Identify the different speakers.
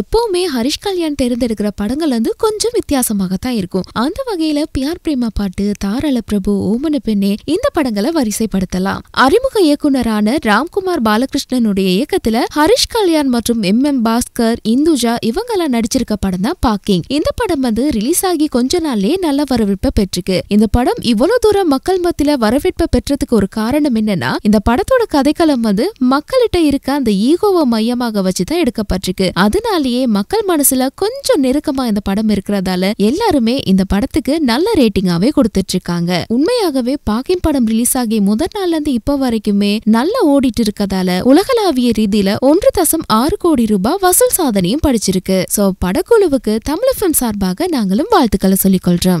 Speaker 1: எப்பவுமே ஹரிஷ் கல்யாண் தேர்ந்தெடுக்கிற படங்கள் வந்து கொஞ்சம் வித்தியாசமாக தான் இருக்கும் அந்த வகையில ஆர் பிரேமா பாட்டு தாராள பிரபு ஓமன பெண்ணே இந்த படங்களை வரிசைப்படுத்தலாம் அறிமுக இயக்குனரான ராம்குமார் பாலகிருஷ்ணனுடைய இயக்கத்துல ஹரிஷ் கல்யாண் மற்றும் எம் எம் பாஸ்கர் இந்துஜா இவங்கெல்லாம் நடிச்சிருக்க படம் தான் பாக்கிங் இந்த படம் வந்து ரிலீஸ் ஆகி கொஞ்ச நாள்லயே நல்ல வரவேற்பை பெற்றுக்கு இந்த படம் இவ்வளவு தூரம் மக்கள் மத்தியில வரவேற்பை பெற்றதுக்கு ஒரு காரணம் என்னன்னா இந்த படத்தோட கதைக்களம் வந்து மக்கள்கிட்ட இருக்க அந்த ஈகோவை மையமாக வச்சுதான் எடுக்கப்பட்டிருக்கு அதனால உண்மையாலேயே மக்கள் மனசுல கொஞ்சம் நெருக்கமா இந்த படம் இருக்கிறதால எல்லாருமே இந்த படத்துக்கு நல்ல ரேட்டிங்காவே கொடுத்துட்டு இருக்காங்க உண்மையாகவே பாக்கிம் படம் ரிலீஸ் ஆகிய முதல் நாள்ல இருந்து இப்ப வரைக்குமே நல்லா ஓடிட்டு இருக்கதால உலகளாவிய ரீதியில ஒன்று தசம் ஆறு கோடி ரூபாய் வசூல் சாதனையும் படிச்சிருக்கு சோ படக்குழுவுக்கு தமிழ் பிலிம் சார்பாக நாங்களும் வாழ்த்துக்களை சொல்லிக் கொள்றோம்